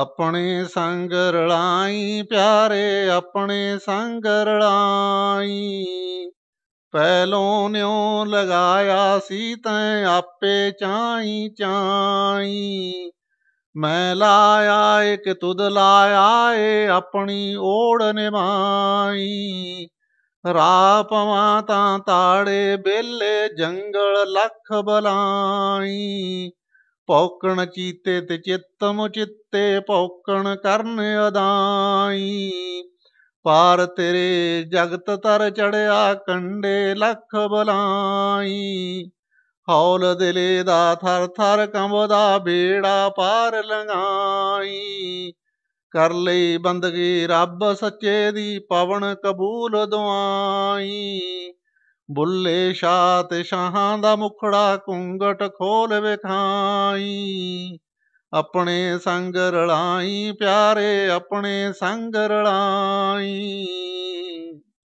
ਆਪਣੇ ਸੰਗ ਰਲਾਈ ਪਿਆਰੇ ਆਪਣੇ ਸੰਗ ਰਲਾਈ ਪਹਿਲੋਂ ਨਿਉ ਲਗਾਇਆ ਸੀ ਤੈਂ ਆਪੇ ਚਾਈ ਚਾਈ ਮੈਂ ਲਾਇਆ ਇੱਕ ਤੁਦ ਲਾਇਆ ਏ ਆਪਣੀ ਓੜ ਨਿਮਾਈ ਰਾ ਪਵਾਂ ਤਾਂ ਤਾੜੇ ਬੇਲੇ ਜੰਗਲ ਲੱਖ ਬਲਾਈ ਪੌਕਣ ਚੀਤੇ ਤੇ ਚਿੱਤਮ ਚਿੱਤੇ ਪੌਕਣ ਕਰਨ ਅਦਾਈ ਪਾਰ ਤੇਰੇ ਜਗਤ ਤਰ ਚੜਿਆ ਕੰਡੇ ਲੱਖ ਬਲਾਈ ਹੌਲ ਦਿਲੇ ਦਾ ਥਰ ਥਰ ਕੰਬਦਾ ਬੇੜਾ ਪਾਰ ਲੰਗਾਈ ਕਰ ਲਈ ਬੰਦਗੀ ਰੱਬ ਸੱਚੇ ਦੀ ਪਵਨ ਕਬੂਲ ਦੁਆਈ ਬੁੱਲੇ ਸ਼ਾਹ ਤੇ ਸ਼ਾਹਾਂ ਦਾ ਮੁਖੜਾ ਕੁੰਗਟ ਖੋਲ ਵਿਖਾਈ ਆਪਣੇ ਸੰਗ ਰਲਾਈ ਪਿਆਰੇ ਆਪਣੇ ਸੰਗ ਰਲਾਈ